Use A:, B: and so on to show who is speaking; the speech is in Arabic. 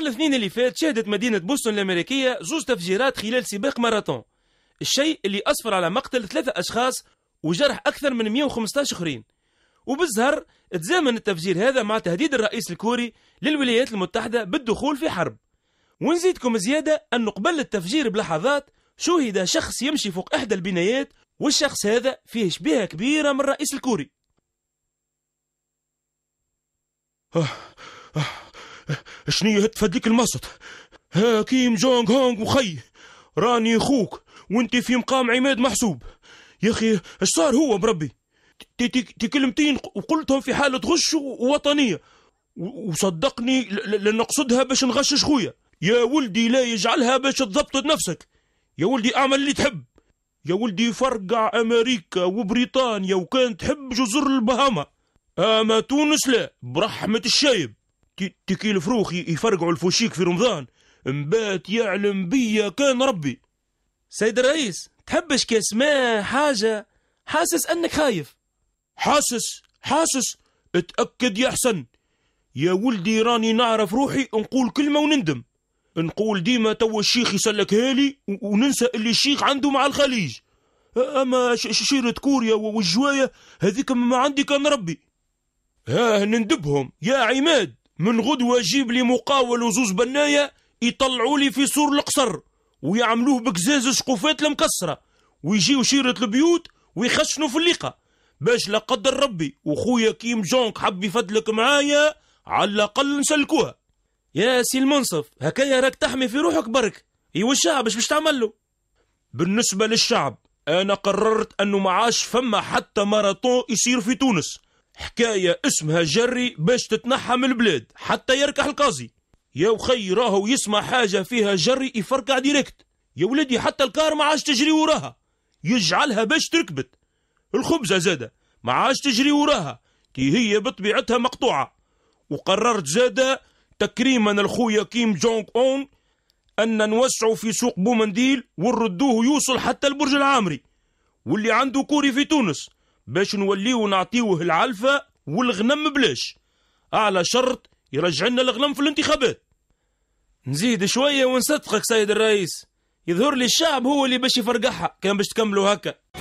A: الاثنين اللي فات شهدت مدينة بوسطن الأمريكية زوج تفجيرات خلال سباق ماراثون الشيء اللي أسفر على مقتل ثلاثة أشخاص وجرح أكثر من 115 آخرين وبالزهر تزامن التفجير هذا مع تهديد الرئيس الكوري للولايات المتحدة بالدخول في حرب ونزيدكم زيادة أنه قبل التفجير بلحظات شوهد شخص يمشي فوق إحدى البنايات والشخص هذا فيه شبيهة كبيرة من الرئيس الكوري أه، أه. شنية هتفدلك المسط ها كيم جونغ هونغ وخي راني خوك وانت في مقام عماد محسوب يا اخي اش صار هو بربي تي كلمتين وقلتهم في حالة غش ووطنية وصدقني لنقصدها نقصدها باش نغشش خويا يا ولدي لا يجعلها باش تضبط نفسك يا ولدي اعمل اللي تحب يا ولدي فرقع أمريكا وبريطانيا وكان تحب جزر البهاما أما تونس لا برحمة الشايب تكي الفروخ يفرقعوا الفوشيك في رمضان مبات يعلم بيا كان ربي سيد الرئيس تحبش كاس ما حاجة حاسس أنك خايف حاسس حاسس اتأكد يا حسن يا ولدي راني نعرف روحي نقول كلمة ونندم نقول ديما تو الشيخ يسلك هالي وننسى اللي الشيخ عنده مع الخليج أما شيرة كوريا والجواية هذيك ما عندي كان ربي ها نندبهم يا عماد من غدوة جيب لي مقاول وزوز بناية يطلعوا لي في سور القصر ويعملوه بكزاز شقوفات المكسرة ويجيو شيرة البيوت ويخشنوا في الليقة باش لا قدر ربي وخويا كيم جونك حب يفدلك معايا على الأقل نسلكوها يا سي المنصف هكايا راك تحمي في روحك برك ايوا الشعب اش باش تعمل له بالنسبة للشعب أنا قررت أنه ما عاش فما حتى ماراطون يصير في تونس حكاية اسمها جري باش تتنحى من البلاد حتى يركح القاضي يا وخي راهو يسمع حاجة فيها جري يفركع ديريكت يا ولدي حتى الكار ما عادش تجري وراها يجعلها باش تركبت الخبزة زادة ما عادش تجري وراها كي هي بطبيعتها مقطوعة وقررت زادة تكريما لخويا كيم جونغ اون أن نوسعوا في سوق بومنديل ونردوه يوصل حتى البرج العامري واللي عنده كوري في تونس باش نوليو نعطيوه العلفة والغنم بلاش على شرط يرجع لنا الغنم في الانتخابات نزيد شوية ونصدقك سيد الرئيس يظهر لي الشعب هو اللي باش يفرقعها كان باش تكملوا هكا